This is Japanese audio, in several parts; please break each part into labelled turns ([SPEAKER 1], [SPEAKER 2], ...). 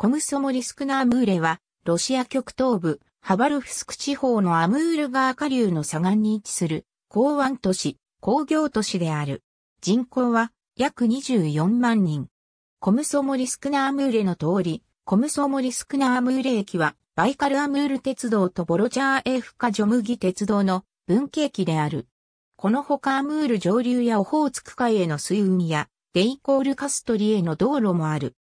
[SPEAKER 1] コムソモリスクナームーレは、ロシア極東部、ハバルフスク地方のアムール川下流の左岸に位置する、港湾都市、工業都市である。人口は、約24万人。コムソモリスクナームーレの通り、コムソモリスクナームーレ駅は、バイカルアムール鉄道とボロチャーエフカジョムギ鉄道の分岐駅である。このほかアムール上流やオホーツク海への水運や、デイコールカストリへの道路もある。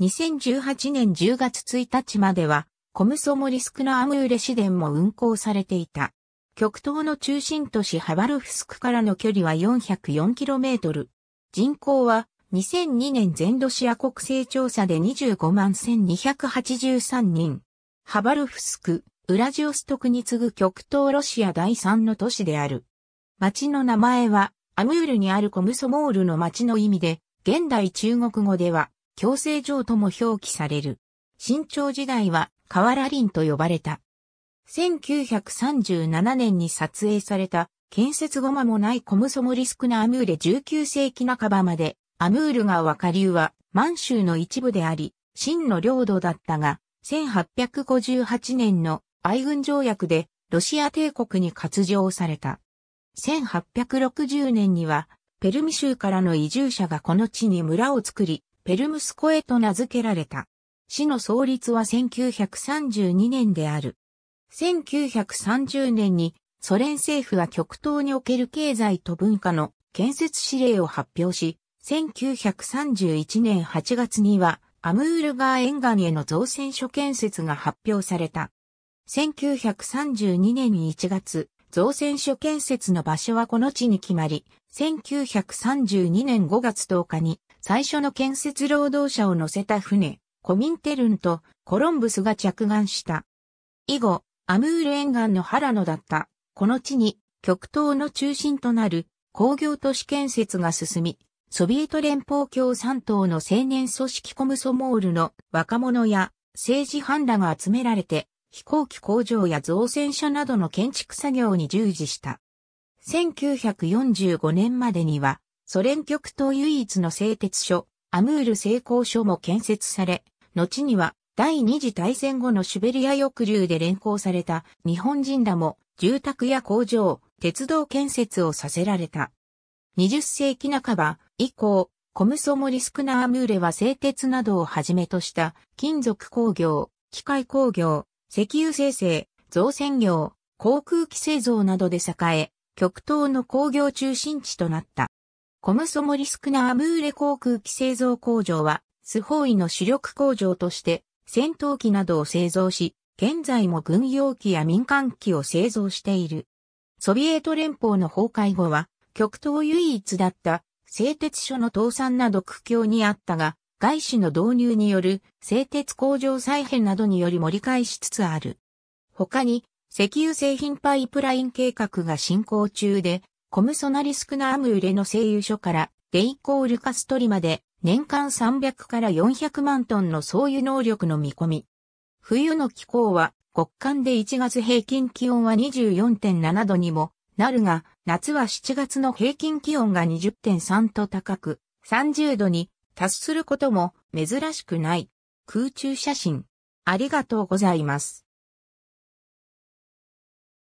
[SPEAKER 1] 2018年10月1日までは、コムソモリスクのアムーレ市電も運行されていた。極東の中心都市ハバルフスクからの距離は 404km。人口は2002年全ロシア国勢調査で25万1283人。ハバルフスク、ウラジオストクに次ぐ極東ロシア第3の都市である。町の名前はアムールにあるコムソモールの町の意味で、現代中国語では強制城とも表記される。新朝時代は河原林と呼ばれた。1937年に撮影された建設ごまもないコムソモリスクなアムーレ19世紀半ばまでアムール川下流は満州の一部であり、真の領土だったが、1858年の愛軍条約でロシア帝国に割譲された。1860年にはペルミ州からの移住者がこの地に村を作り、ペルムスコエと名付けられた。市の創立は1932年である。1930年にソ連政府は極東における経済と文化の建設指令を発表し、1931年8月にはアムール川沿岸への造船所建設が発表された。1932年1月、造船所建設の場所はこの地に決まり、1932年5月10日に最初の建設労働者を乗せた船、コミンテルンとコロンブスが着岸した。以後、アムール沿岸の原野だった、この地に極東の中心となる工業都市建設が進み、ソビエト連邦共産党の青年組織コムソモールの若者や政治犯らが集められて、飛行機工場や造船所などの建築作業に従事した。1945年までには、ソ連極東唯一の製鉄所、アムール製鋼所も建設され、後には第二次大戦後のシュベリア抑留で連行された日本人らも住宅や工場、鉄道建設をさせられた。20世紀半ば以降、コムソモリスクナアムーレは製鉄などをはじめとした金属工業、機械工業、石油生成、造船業、航空機製造などで栄え、極東の工業中心地となった。コムソモリスクナアムーレ航空機製造工場は、スホーイの主力工場として、戦闘機などを製造し、現在も軍用機や民間機を製造している。ソビエト連邦の崩壊後は、極東唯一だった製鉄所の倒産など苦境にあったが、外資の導入による製鉄工場再編などにより盛り返しつつある。他に、石油製品パイプライン計画が進行中で、コムソナリスクナーム売れの製油所からデイコールカストリまで年間300から400万トンの総油能力の見込み。冬の気候は極寒で1月平均気温は24.7度にもなるが、夏は7月の平均気温が20.3と高く、30度に達することも珍しくない。空中写真。ありがとうございます。